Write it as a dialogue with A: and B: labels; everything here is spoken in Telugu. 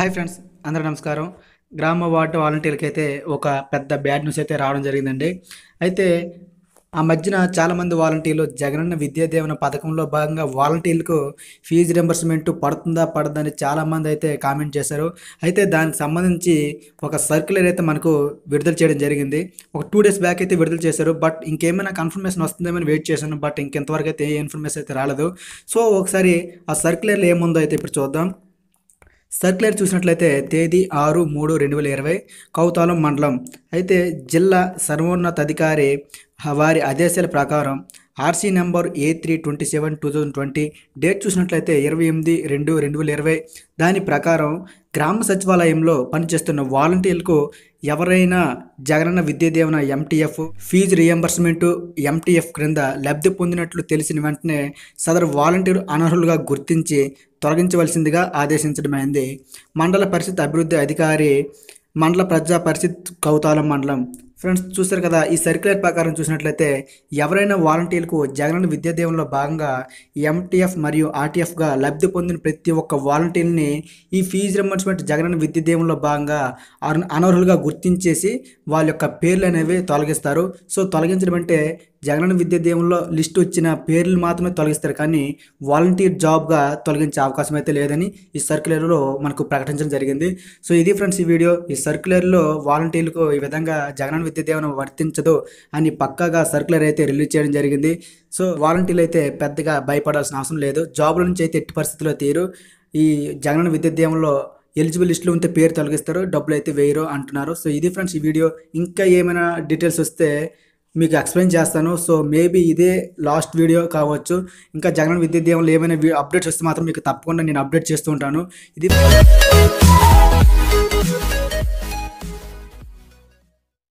A: హాయ్ ఫ్రెండ్స్ అందరూ నమస్కారం గ్రామ వార్డు వాలంటీర్కి అయితే ఒక పెద్ద బ్యాడ్ న్యూస్ అయితే రావడం జరిగిందండి అయితే ఆ మధ్యన చాలామంది వాలంటీర్లు జగనన్న విద్యాదేవన పథకంలో భాగంగా వాలంటీర్లకు ఫీజు రింబర్స్మెంట్ పడుతుందా పడదని చాలామంది అయితే కామెంట్ చేశారు అయితే దానికి సంబంధించి ఒక సర్క్యులర్ అయితే మనకు విడుదల చేయడం జరిగింది ఒక టూ డేస్ బ్యాక్ అయితే విడుదల చేశారు బట్ ఇంకేమైనా కన్ఫర్మేషన్ వస్తుందేమని వెయిట్ చేశాను బట్ ఇంకెంతవరకు అయితే ఏ ఇన్ఫర్మేషన్ అయితే రాలేదు సో ఒకసారి ఆ సర్క్యులర్లో ఏముందో అయితే ఇప్పుడు చూద్దాం సర్క్యులర్ చూసినట్లయితే తేదీ ఆరు మూడు రెండు వేల ఇరవై కౌతాలం మండలం అయితే జిల్లా సర్వోన్నతాధికారి వారి ఆదేశాల ప్రకారం RC number A three twenty seven two thousand twenty date చూసినట్లయితే ఇరవై ఎనిమిది రెండు రెండు వేల ఇరవై దాని ప్రకారం గ్రామ సచివాలయంలో పనిచేస్తున్న వాలంటీర్లకు ఎవరైనా Jagananna Vidya Deevena MTF fee reimbursement MTF క్రింద లబ్ధి పొందినట్లు తెలిసిన వెంటనే సదరు వాలంటీర్ అనర్హులుగా గుర్తించి తొలగించవలసిందిగా ఆదేశించడమైంది మండల పరిషత్ అభివృద్ధి అధికారి మండల ప్రజా పరిషత్ కౌతాలం మండలం ఫ్రెండ్స్ చూస్తారు కదా ఈ సర్క్యులర్ ప్రకారం చూసినట్లయితే ఎవరైనా వాలంటీర్లకు జగనన్న దేవంలో భాగంగా ఎంటీఎఫ్ మరియు ఆర్టీఎఫ్గా లబ్ధి పొందిన ప్రతి ఒక్క వాలంటీర్ని ఈ ఫీజు రింబర్స్మెంట్ జగనన్న దేవంలో భాగంగా అనర్హులుగా గుర్తించేసి వాళ్ళ యొక్క పేర్లు అనేవి తొలగిస్తారు సో తొలగించడం అంటే జగనన్న విద్యా దీవెనలో లిస్ట్ వచ్చిన పేర్లు మాత్రమే తొలగిస్తారు కానీ వాలంటీర్ జాబ్గా తొలగించే అవకాశం అయితే లేదని ఈ సర్క్యులర్లో మనకు ప్రకటించడం జరిగింది సో ఇది ఫ్రెండ్స్ ఈ వీడియో ఈ సర్క్యులర్లో వాలంటీర్లకు ఈ విధంగా జగనన్న విద్యా దీవెన వర్తించదు అని పక్కాగా సర్క్యులర్ అయితే రిలీజ్ చేయడం జరిగింది సో వాలంటీర్లు అయితే పెద్దగా భయపడాల్సిన అవసరం లేదు జాబ్ల నుంచి అయితే ఎట్టి పరిస్థితుల్లో తీరు ఈ జగనన్న విద్యా దీవెనలో ఎలిజిబుల్ లిస్టులు ఉంటే పేరు తొలగిస్తారు డబ్బులు అయితే వేయరు అంటున్నారు సో ఇది ఫ్రెండ్స్ ఈ వీడియో ఇంకా ఏమైనా డీటెయిల్స్ వస్తే మీకు ఎక్స్ప్లెయిన్ చేస్తాను సో మేబీ ఇదే లాస్ట్ వీడియో కావచ్చు ఇంకా జగన్ విద్యుత్ దేవుళ్ళు ఏమైనా అప్డేట్స్ వస్తే మాత్రం మీకు తప్పకుండా నేను అప్డేట్ చేస్తూ ఉంటాను ఇది